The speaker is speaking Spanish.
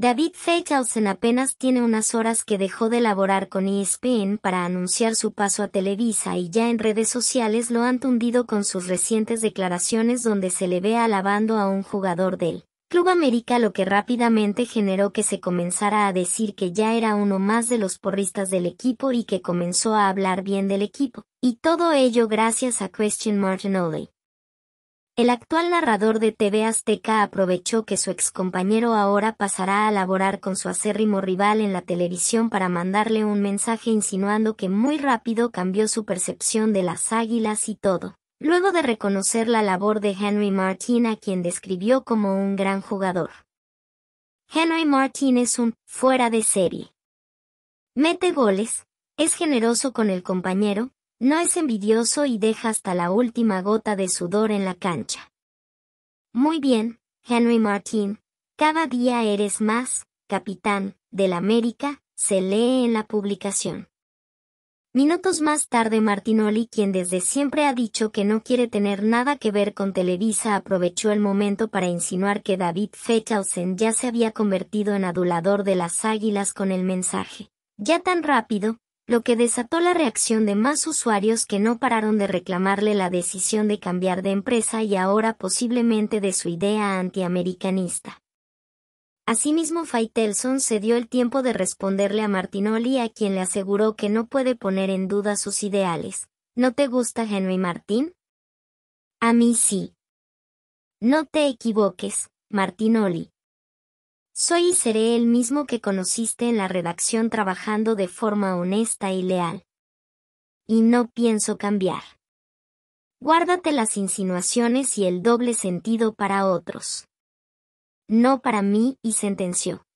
David Feitelson apenas tiene unas horas que dejó de laborar con ESPN para anunciar su paso a Televisa y ya en redes sociales lo han tundido con sus recientes declaraciones donde se le ve alabando a un jugador del Club América lo que rápidamente generó que se comenzara a decir que ya era uno más de los porristas del equipo y que comenzó a hablar bien del equipo, y todo ello gracias a Christian Oley. El actual narrador de TV Azteca aprovechó que su excompañero ahora pasará a laborar con su acérrimo rival en la televisión para mandarle un mensaje insinuando que muy rápido cambió su percepción de las águilas y todo. Luego de reconocer la labor de Henry Martin a quien describió como un gran jugador. Henry Martin es un fuera de serie. Mete goles, es generoso con el compañero, no es envidioso y deja hasta la última gota de sudor en la cancha. Muy bien, Henry Martin, cada día eres más, capitán, del América, se lee en la publicación. Minutos más tarde Martinoli, quien desde siempre ha dicho que no quiere tener nada que ver con Televisa, aprovechó el momento para insinuar que David Fechausen ya se había convertido en adulador de las águilas con el mensaje. Ya tan rápido, lo que desató la reacción de más usuarios que no pararon de reclamarle la decisión de cambiar de empresa y ahora posiblemente de su idea antiamericanista. Asimismo, Faitelson se dio el tiempo de responderle a Martinoli a quien le aseguró que no puede poner en duda sus ideales. ¿No te gusta Henry Martín? A mí sí. No te equivoques, Martinoli. Soy y seré el mismo que conociste en la redacción trabajando de forma honesta y leal. Y no pienso cambiar. Guárdate las insinuaciones y el doble sentido para otros. No para mí, y sentenció.